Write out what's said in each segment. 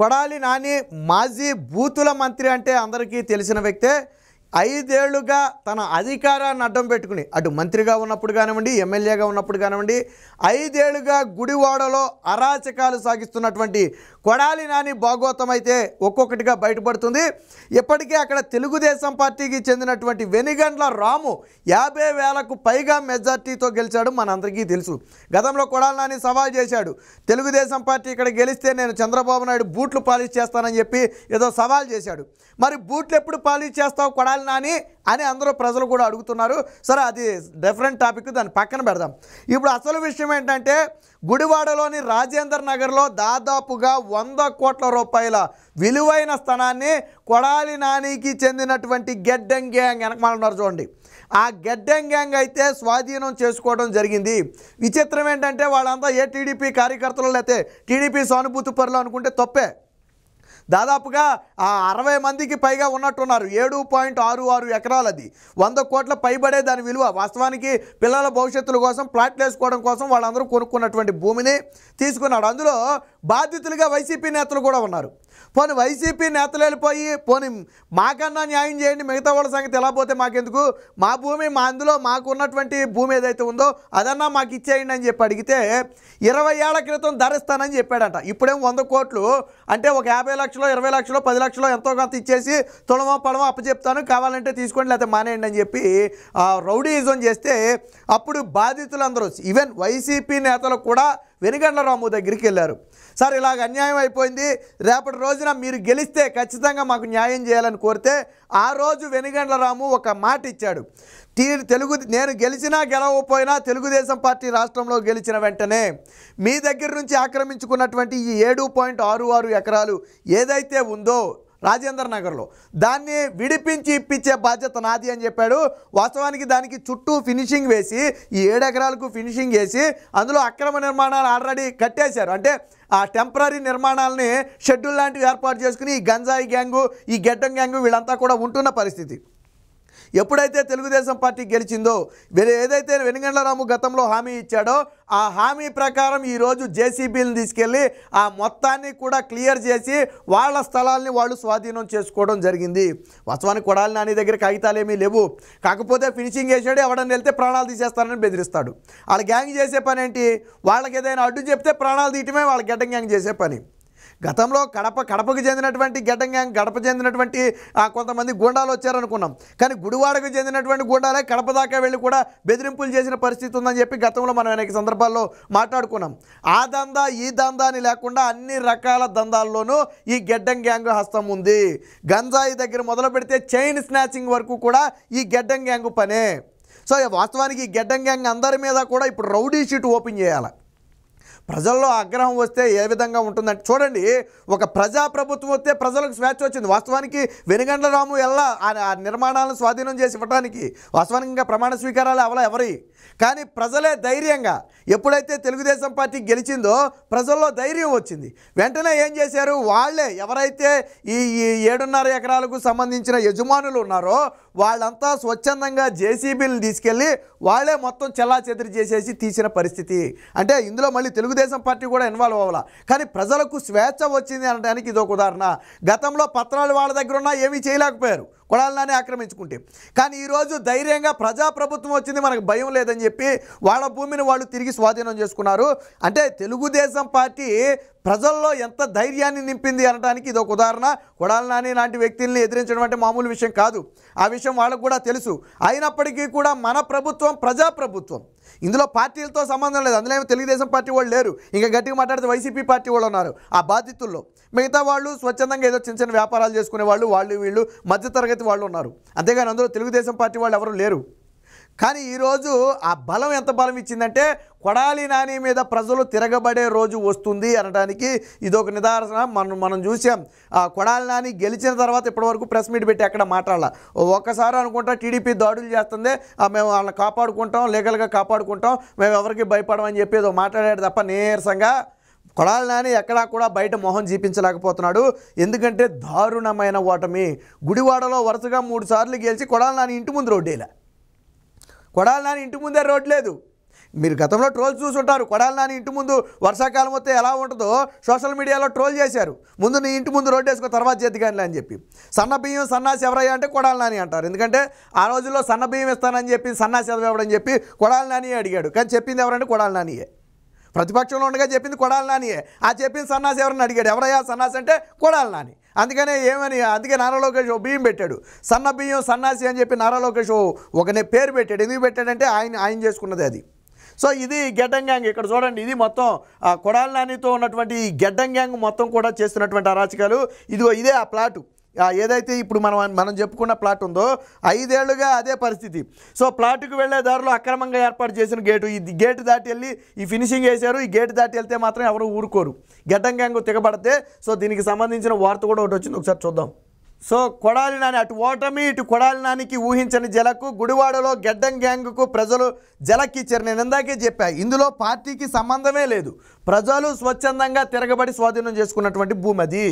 కొడాలి నాని మాజీ బూతుల మంత్రి అంటే అందరికీ తెలిసిన వ్యక్తే ఐదేళ్లుగా తన అధికారాన్ని అడ్డం పెట్టుకుని అటు మంత్రిగా ఉన్నప్పుడు కానివ్వండి ఎమ్మెల్యేగా ఉన్నప్పుడు కానివ్వండి ఐదేళ్లుగా గుడివాడలో అరాచకాలు సాగిస్తున్నటువంటి కొడాలి నాని భాగోతం అయితే ఒక్కొక్కటిగా బయటపడుతుంది ఇప్పటికే అక్కడ తెలుగుదేశం పార్టీకి చెందినటువంటి వెనిగండ్ల రాము యాభై వేలకు పైగా మెజార్టీతో గెలిచాడు మనందరికీ తెలుసు గతంలో కొడాలి నాని సవాల్ చేశాడు తెలుగుదేశం పార్టీ ఇక్కడ గెలిస్తే నేను చంద్రబాబు నాయుడు బూట్లు పాలిష్ చేస్తానని చెప్పి ఏదో సవాల్ చేశాడు మరి బూట్లు ఎప్పుడు పాలిష్ చేస్తావు కొడాలి చేయాలనా అని అని అందరూ ప్రజలు కూడా అడుగుతున్నారు సరే అది డిఫరెంట్ టాపిక్ దాన్ని పక్కన పెడదాం ఇప్పుడు అసలు విషయం ఏంటంటే గుడివాడలోని రాజేందర్ నగర్లో దాదాపుగా వంద కోట్ల రూపాయల విలువైన స్థలాన్ని కొడాలి నానికి చెందినటువంటి గెడ్డం గ్యాంగ్ వెనకమాలన్నారు చూడండి ఆ గెడ్డం గ్యాంగ్ అయితే స్వాధీనం చేసుకోవడం జరిగింది విచిత్రం ఏంటంటే వాళ్ళంతా ఏ టీడీపీ కార్యకర్తలు లేకపోతే టీడీపీ సానుభూతి పరులు అనుకుంటే తప్పే దాదాపుగా ఆ అరవై మందికి పైగా ఉన్నట్టున్నారు ఏడు పాయింట్ ఆరు ఆరు ఎకరాలది వంద కోట్ల పైబడే దాని విలువ వాస్తవానికి పిల్లల భవిష్యత్తుల కోసం ప్లాట్లు వేసుకోవడం కోసం వాళ్ళందరూ కొనుక్కున్నటువంటి భూమిని తీసుకున్నాడు అందులో బాధితులుగా వైసీపీ నేతలు కూడా ఉన్నారు పోనీ వైసీపీ నేతలు వెళ్ళిపోయి పోనీ మాకన్నా న్యాయం చేయండి మిగతా వాళ్ళ సంగతి ఎలా పోతే మాకెందుకు మా భూమి మా అందులో మాకు ఉన్నటువంటి భూమి ఏదైతే ఉందో అదన్నా మాకు ఇచ్చేయండి అని చెప్పి అడిగితే ఇరవై ఏళ్ల క్రితం ధరిస్తానని చెప్పాడంట ఇప్పుడేం వంద కోట్లు అంటే ఒక యాభై లక్షలు ఇరవై లక్షలు పది లక్షలు ఎంతో కొంత ఇచ్చేసి తొలమో పడమో అప్పచెప్తాను కావాలంటే తీసుకోండి లేకపోతే మానేయండి అని చెప్పి రౌడీయిజం చేస్తే అప్పుడు బాధితులందరూ ఈవెన్ వైసీపీ నేతలు కూడా వెనుగండ్ల రాము దగ్గరికి వెళ్ళారు సార్ ఇలాగ అన్యాయం అయిపోయింది రేపటి రోజున మీరు గెలిస్తే ఖచ్చితంగా మాకు న్యాయం చేయాలని కోరితే ఆ రోజు వెనుగండ్ల రాము ఒక మాట ఇచ్చాడు టీ తెలుగు నేను గెలిచినా గెలవకపోయినా తెలుగుదేశం పార్టీ రాష్ట్రంలో గెలిచిన వెంటనే మీ దగ్గర నుంచి ఆక్రమించుకున్నటువంటి ఈ ఏడు పాయింట్ ఆరు ఆరు ఎకరాలు ఏదైతే ఉందో రాజేంద్ర నగర్లో దాన్ని విడిపించి ఇప్పించే బాధ్యత నాది అని చెప్పాడు వాస్తవానికి దానికి చుట్టూ ఫినిషింగ్ వేసి ఈ ఏడెకరాలకు ఫినిషింగ్ వేసి అందులో అక్రమ నిర్మాణాలు ఆల్రెడీ కట్టేశారు అంటే ఆ టెంపరీ నిర్మాణాలని షెడ్యూల్ లాంటివి ఏర్పాటు చేసుకుని ఈ గంజాయి గ్యాంగు ఈ గెడ్డం గ్యాంగు వీళ్ళంతా కూడా ఉంటున్న పరిస్థితి ఎప్పుడైతే తెలుగుదేశం పార్టీ గెలిచిందో ఏదైతే వెనుగండ్ల రాము గతంలో హామీ ఇచ్చాడో ఆ హామీ ప్రకారం ఈరోజు జేసీబీని తీసుకెళ్ళి ఆ మొత్తాన్ని కూడా క్లియర్ చేసి వాళ్ళ స్థలాల్ని వాళ్ళు స్వాధీనం చేసుకోవడం జరిగింది వాస్తవానికి కొడాలి నాని దగ్గర కాగితాలు ఏమీ లేవు కాకపోతే ఫినిషింగ్ చేసాడు ఎవడని వెళ్తే ప్రాణాలు తీసేస్తానని బెదిరిస్తాడు వాళ్ళ గ్యాంగ్ చేసే పని ఏంటి వాళ్ళకి ఏదైనా అడ్డు చెప్తే ప్రాణాలు తీయటమే వాళ్ళ గడ్డ గ్యాంగ్ చేసే పని గతంలో కడప కడపకు చెందినటువంటి గెడ్డం గడప చెందినటువంటి కొంతమంది గుండాలు వచ్చారనుకున్నాం కానీ గుడివాడకు చెందినటువంటి గుండాలే కడప దాకా వెళ్ళి కూడా బెదిరింపులు చేసిన పరిస్థితి ఉందని చెప్పి గతంలో మనం అనేక సందర్భాల్లో మాట్లాడుకున్నాం ఆ దందా ఈ దందా అని లేకుండా అన్ని రకాల దందాల్లోనూ ఈ గెడ్డం గ్యాంగ్ హస్తం ఉంది గంజాయి దగ్గర మొదలు పెడితే చైన్ స్నాచింగ్ వరకు కూడా ఈ గెడ్డం గ్యాంగ్ పనే సో వాస్తవానికి ఈ గెడ్డం గ్యాంగ్ అందరి మీద కూడా ఇప్పుడు రౌడీ షీట్ ఓపెన్ చేయాలి ప్రజల్లో ఆగ్రహం వస్తే ఏ విధంగా ఉంటుందంటే చూడండి ఒక ప్రజాప్రభుత్వం వస్తే ప్రజలకు స్వేచ్ఛ వచ్చింది వాస్తవానికి వెనుగండ్ల రాము ఎలా ఆ నిర్మాణాలను స్వాధీనం చేసి ఇవ్వడానికి వాస్తవానికి ఇంకా ప్రమాణ స్వీకారాలు అవల ఎవరి కానీ ప్రజలే ధైర్యంగా ఎప్పుడైతే తెలుగుదేశం పార్టీ గెలిచిందో ప్రజల్లో ధైర్యం వచ్చింది వెంటనే ఏం చేశారు వాళ్ళే ఎవరైతే ఈ ఏడున్నర ఎకరాలకు సంబంధించిన యజమానులు ఉన్నారో వాళ్ళంతా స్వచ్ఛందంగా జేసీబీలు తీసుకెళ్ళి వాళ్ళే మొత్తం చెల్లా చేసేసి తీసిన పరిస్థితి అంటే ఇందులో మళ్ళీ తెలుగుదేశం పార్టీ కూడా ఇన్వాల్వ్ అవ్వాలా కానీ ప్రజలకు స్వేచ్ఛ వచ్చింది అనడానికి ఇది ఒక ఉదాహరణ గతంలో పత్రాలు వాళ్ళ దగ్గర ఉన్నా ఏమీ చేయలేకపోయారు కొడాలనే ఆక్రమించుకుంటే కానీ ఈరోజు ధైర్యంగా ప్రజాప్రభుత్వం వచ్చింది మనకు భయం లేదని చెప్పి వాళ్ళ భూమిని వాళ్ళు తిరిగి స్వాధీనం చేసుకున్నారు అంటే తెలుగుదేశం పార్టీ ప్రజల్లో ఎంత ధైర్యాన్ని నింపింది అనడానికి ఇది ఒక ఉదాహరణ కొడాల నాని లాంటి వ్యక్తుల్ని ఎదిరించడం అంటే మామూలు విషయం కాదు ఆ విషయం వాళ్ళకు కూడా తెలుసు అయినప్పటికీ కూడా మన ప్రభుత్వం ప్రజాప్రభుత్వం ఇందులో పార్టీలతో సంబంధం లేదు అందులో ఏమో తెలుగుదేశం పార్టీ వాళ్ళు లేరు ఇంకా గట్టిగా మాట్లాడితే వైసీపీ పార్టీ వాళ్ళు ఉన్నారు ఆ బాధితుల్లో మిగతా వాళ్ళు స్వచ్ఛందంగా ఏదో చిన్న చిన్న వ్యాపారాలు చేసుకునే వాళ్ళు వాళ్ళు వీళ్ళు మధ్యతరగతి వాళ్ళు ఉన్నారు అంతేగాని అందులో తెలుగుదేశం పార్టీ వాళ్ళు ఎవరు లేరు కానీ ఈరోజు ఆ బలం ఎంత బలం ఇచ్చిందంటే కొడాలి నాని మీద ప్రజలు తిరగబడే రోజు వస్తుంది అనడానికి ఇదొక నిదర్శన మనం మనం చూసాం ఆ కొడాలి నాని గెలిచిన తర్వాత ఇప్పటివరకు ప్రెస్ మీట్ పెట్టి ఎక్కడ మాట్లాడాలి ఒక్కసారి అనుకుంటా టీడీపీ దాడులు చేస్తుంది మేము వాళ్ళని కాపాడుకుంటాం లీగల్గా కాపాడుకుంటాం మేము ఎవరికి భయపడమని చెప్పి ఏదో మాట్లాడాడు తప్ప నీరసంగా కొడాలి నాని ఎక్కడా కూడా బయట మొహం జీపించలేకపోతున్నాడు ఎందుకంటే దారుణమైన ఓటమి గుడివాడలో వరుసగా మూడు సార్లు గెలిచి కొడాలి నాని ఇంటి ముందు రోడ్డేలా కొడాలి నాని ఇంటి ముందే రోడ్ లేదు మీరు గతంలో ట్రోల్ చూసుంటారు కొడాలి నాని ఇంటి ముందు వర్షాకాలం వస్తే ఎలా ఉంటుందో సోషల్ మీడియాలో ట్రోల్ చేశారు ముందు నీ ఇంటి ముందు రోడ్డు వేసుకో తర్వాత చేతి కానీ అని చెప్పి సన్న బియ్యం సన్నాసి ఎవరయ్యా అంటే కొడాలి నాని అంటారు ఎందుకంటే ఆ రోజుల్లో సన్న బియ్యం ఇస్తానని చెప్పి సన్నాసి ఎవడని చెప్పి కొడాలి నాని అడిగాడు కానీ చెప్పింది ఎవరంటే కొడాలి నానియే ప్రతిపక్షంలో ఉండగా చెప్పింది కొడాలి నానియే ఆ చెప్పింది సన్నాసి ఎవరని అడిగాడు ఎవరయ్యా సన్నాసి అంటే కొడాలి నాని అందుకనే ఏమని అందుకే నారా లోకేష్ ఓ బియ్యం పెట్టాడు సన్న బియ్యం సన్నాసి అని చెప్పి నారా లోకేష్ ఒకనే పేరు పెట్టాడు ఎందుకు పెట్టాడంటే ఆయన ఆయన చేసుకున్నది అది సో ఇది గెడ్డం గ్యాంగ్ ఇక్కడ చూడండి ఇది మొత్తం కొడాల నానితో ఉన్నటువంటి ఈ గెడ్డం గ్యాంగ్ మొత్తం కూడా చేస్తున్నటువంటి అరాచకాలు ఇదిగో ఇదే ఆ ప్లాటు ఏదైతే ఇప్పుడు మనం మనం చెప్పుకున్న ప్లాట్ ఉందో ఐదేళ్లుగా అదే పరిస్థితి సో ప్లాట్కు వెళ్లే దారిలో అక్రమంగా ఏర్పాటు చేసిన గేటు ఈ గేటు దాటి వెళ్ళి ఈ ఫినిషింగ్ వేశారు ఈ గేటు దాటి వెళ్తే మాత్రం ఎవరు ఊరుకోరు గడ్డంగా తెగబడితే సో దీనికి సంబంధించిన వార్త కూడా ఒకటి వచ్చింది ఒకసారి చూద్దాం సో కొడాలి నాని అటు ఓటమి ఇటు కొడాలి నానికి ఊహించని జలకు గుడివాడలో గెడ్డం గ్యాంగ్కు ప్రజలు జలకిచ్చారు నేను ఇందాకే చెప్పా ఇందులో పార్టీకి సంబంధమే లేదు ప్రజలు స్వచ్ఛందంగా తిరగబడి స్వాధీనం చేసుకున్నటువంటి భూమి అది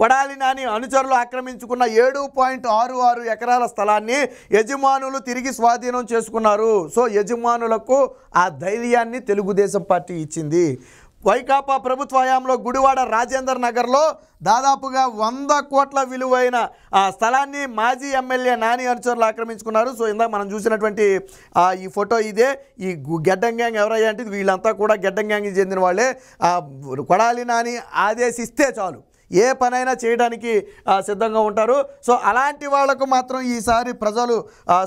కొడాలి నాని అనుచరులు ఆక్రమించుకున్న ఏడు పాయింట్ ఆరు ఆరు ఎకరాల స్థలాన్ని యజమానులు తిరిగి స్వాధీనం చేసుకున్నారు సో యజమానులకు ఆ ధైర్యాన్ని తెలుగుదేశం పార్టీ ఇచ్చింది వైకాపా ప్రభుత్వ హయాంలో గుడివాడ రాజేందర్ నగర్లో దాదాపుగా వంద కోట్ల విలువైన ఆ స్థలాన్ని మాజీ ఎమ్మెల్యే నాని అనుచరులు ఆక్రమించుకున్నారు సో ఇందాక మనం చూసినటువంటి ఈ ఫోటో ఇదే ఈ గెడ్డం గ్యాంగ్ ఎవరయ్యా అంటే వీళ్ళంతా కూడా గెడ్డం గ్యాంగ్కి చెందిన వాళ్ళే కొడాలి నాని ఆదేశిస్తే చాలు ఏ పనైనా చేయడానికి సిద్ధంగా ఉంటారు సో అలాంటి వాళ్లకు మాత్రం ఈసారి ప్రజలు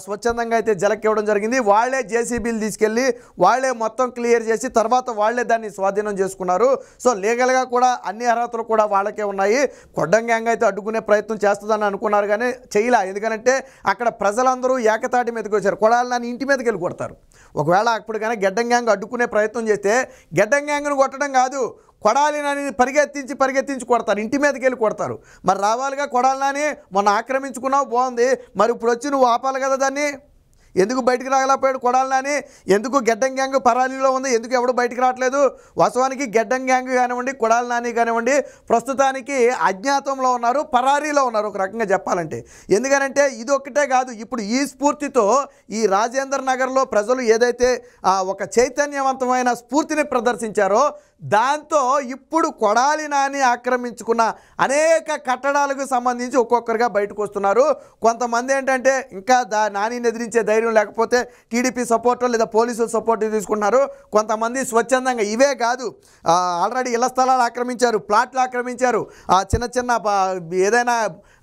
స్వచ్ఛందంగా అయితే ఇవ్వడం జరిగింది వాళ్లే జేసీబీలు తీసుకెళ్ళి వాళ్లే మొత్తం క్లియర్ చేసి తర్వాత వాళ్లే దాన్ని స్వాధీనం చేసుకున్నారు సో లీగల్గా కూడా అన్ని అర్హతలు కూడా వాళ్ళకే ఉన్నాయి కొడ్డం గ్యాంగ్ అయితే అడ్డుకునే ప్రయత్నం చేస్తుందని అనుకున్నారు కానీ చేయలే ఎందుకంటే అక్కడ ప్రజలందరూ ఏకతాటి మీదకి వచ్చారు కొడాలి నాని ఇంటి మీదకి వెళ్ళి కొడతారు ఒకవేళ అప్పుడు కానీ గెడ్డం గ్యాంగ్ అడ్డుకునే ప్రయత్నం చేస్తే గెడ్డం గ్యాంగ్ను కొట్టడం కాదు కొడాలి నాని పరిగెత్తించి పరిగెత్తించి కొడతారు ఇంటి మీదకి వెళ్ళి కొడతారు మరి రావాలిగా కొడాలి నాని మొన్న ఆక్రమించుకున్నావు బాగుంది మరి ఇప్పుడు వచ్చి నువ్వు ఆపాలి కదా దాన్ని ఎందుకు బయటికి రాగలేకపోయాడు కొడాలని ఎందుకు గెడ్డం గ్యాంగ్ పరాలిలో ఉంది ఎందుకు ఎవడు బయటికి రావట్లేదు వాస్తవానికి గెడ్డం గ్యాంగ్ కానివ్వండి కొడాలి నాని కానివ్వండి ప్రస్తుతానికి అజ్ఞాతంలో ఉన్నారు పరారీలో ఉన్నారు ఒక రకంగా చెప్పాలంటే ఎందుకనంటే ఇది ఒక్కటే కాదు ఇప్పుడు ఈ స్ఫూర్తితో ఈ రాజేంద్ర నగర్లో ప్రజలు ఏదైతే ఒక చైతన్యవంతమైన స్ఫూర్తిని ప్రదర్శించారో దాంతో ఇప్పుడు కొడాలి నాని ఆక్రమించుకున్న అనేక కట్టడాలకు సంబంధించి ఒక్కొక్కరుగా బయటకు వస్తున్నారు కొంతమంది ఏంటంటే ఇంకా దా నానిని ఎదిరించే ధైర్యం లేకపోతే టీడీపీ సపోర్టు లేదా పోలీసుల సపోర్టు తీసుకున్నారు కొంతమంది స్వచ్ఛందంగా ఇవే కాదు ఆల్రెడీ ఇళ్ల స్థలాలు ఆక్రమించారు ప్లాట్లు ఆక్రమించారు ఆ చిన్న చిన్న ఏదైనా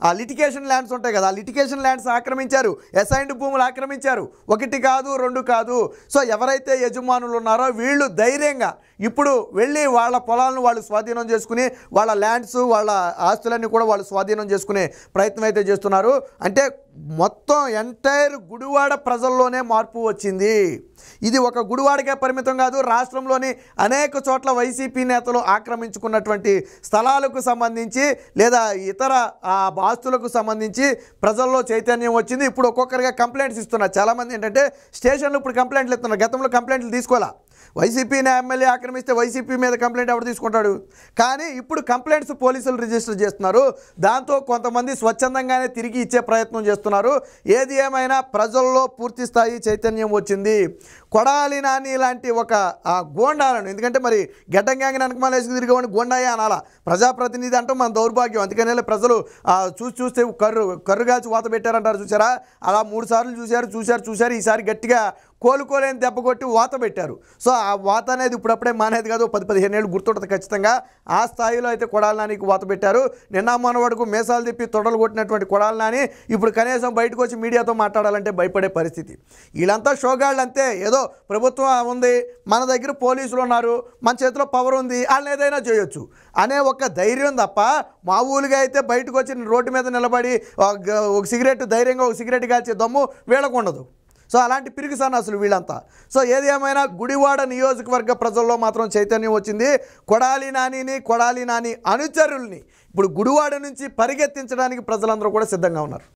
ఆ లిటికేషన్ ల్యాండ్స్ ఉంటాయి కదా ఆ లిటికేషన్ ల్యాండ్స్ ఆక్రమించారు ఎసైన్డ్ భూములు ఆక్రమించారు ఒకటి కాదు రెండు కాదు సో ఎవరైతే యజమానులు ఉన్నారో వీళ్ళు ధైర్యంగా ఇప్పుడు వెళ్ళి వెళ్ళి వాళ్ళ పొలాలను వాళ్ళు స్వాధీనం చేసుకుని వాళ్ళ ల్యాండ్స్ వాళ్ళ ఆస్తులన్నీ కూడా వాళ్ళు స్వాధీనం చేసుకునే ప్రయత్నం అయితే చేస్తున్నారు అంటే మొత్తం ఎంటైర్ గుడివాడ ప్రజల్లోనే మార్పు వచ్చింది ఇది ఒక గుడివాడకే పరిమితం కాదు రాష్ట్రంలోని అనేక చోట్ల వైసీపీ నేతలు ఆక్రమించుకున్నటువంటి స్థలాలకు సంబంధించి లేదా ఇతర ఆస్తులకు సంబంధించి ప్రజల్లో చైతన్యం వచ్చింది ఇప్పుడు ఒక్కొక్కరిగా కంప్లైంట్స్ ఇస్తున్నారు చాలామంది ఏంటంటే స్టేషన్లు ఇప్పుడు కంప్లైంట్లు ఇస్తున్నారు గతంలో కంప్లైంట్లు తీసుకోవాలా వైసీపీని ఎమ్మెల్యే ఆక్రమిస్తే వైసీపీ మీద కంప్లైంట్ ఎవరు తీసుకుంటాడు కానీ ఇప్పుడు కంప్లైంట్స్ పోలీసులు రిజిస్టర్ చేస్తున్నారు దాంతో కొంతమంది స్వచ్ఛందంగానే తిరిగి ఇచ్చే ప్రయత్నం చేస్తున్నారు ఏది ఏమైనా ప్రజల్లో పూర్తి స్థాయి చైతన్యం వచ్చింది కొడాలి నాని లాంటి ఒక గోండాలను ఎందుకంటే మరి గడ్డంగాంగ వెనక మాలేసుకు తిరిగేవాడిని గోండాయే అనాల ప్రజాప్రతినిధి అంటే మన దౌర్భాగ్యం అందుకనే ప్రజలు చూసి చూస్తే కర్రు కాల్చి వాత పెట్టారంటారు చూసారా అలా మూడు సార్లు చూశారు చూశారు చూశారు ఈసారి గట్టిగా కోలుకోలేని దెబ్బ కొట్టి వాత పెట్టారు సో ఆ వాత అనేది ఇప్పుడప్పుడే మానేది కాదు పది పదిహేను ఏళ్ళు గుర్తుంటుంది ఖచ్చితంగా ఆ స్థాయిలో అయితే కొడాల నానికి వాత పెట్టారు నిన్న మనవాడుకు మేసాలు తిప్పి తొడలు కొట్టినటువంటి కొడాల నాని ఇప్పుడు కనీసం బయటకు వచ్చి మీడియాతో మాట్లాడాలంటే భయపడే పరిస్థితి వీళ్ళంతా షోగాళ్ళంతే ఏదో ఏదో ప్రభుత్వం ఉంది మన దగ్గర పోలీసులు ఉన్నారు మన చేతిలో పవర్ ఉంది వాళ్ళని ఏదైనా చేయొచ్చు అనే ఒక ధైర్యం తప్ప మామూలుగా అయితే బయటకు వచ్చి రోడ్డు మీద నిలబడి ఒక సిగరెట్ ధైర్యంగా ఒక సిగరెట్ కాల్చే దమ్ము వీళ్ళకు ఉండదు సో అలాంటి పిరికి సన్నాసులు వీళ్ళంతా సో ఏది ఏమైనా గుడివాడ నియోజకవర్గ ప్రజల్లో మాత్రం చైతన్యం వచ్చింది కొడాలి నానిని కొడాలి నాని అనుచరుల్ని ఇప్పుడు గుడివాడ నుంచి పరిగెత్తించడానికి ప్రజలందరూ కూడా సిద్ధంగా ఉన్నారు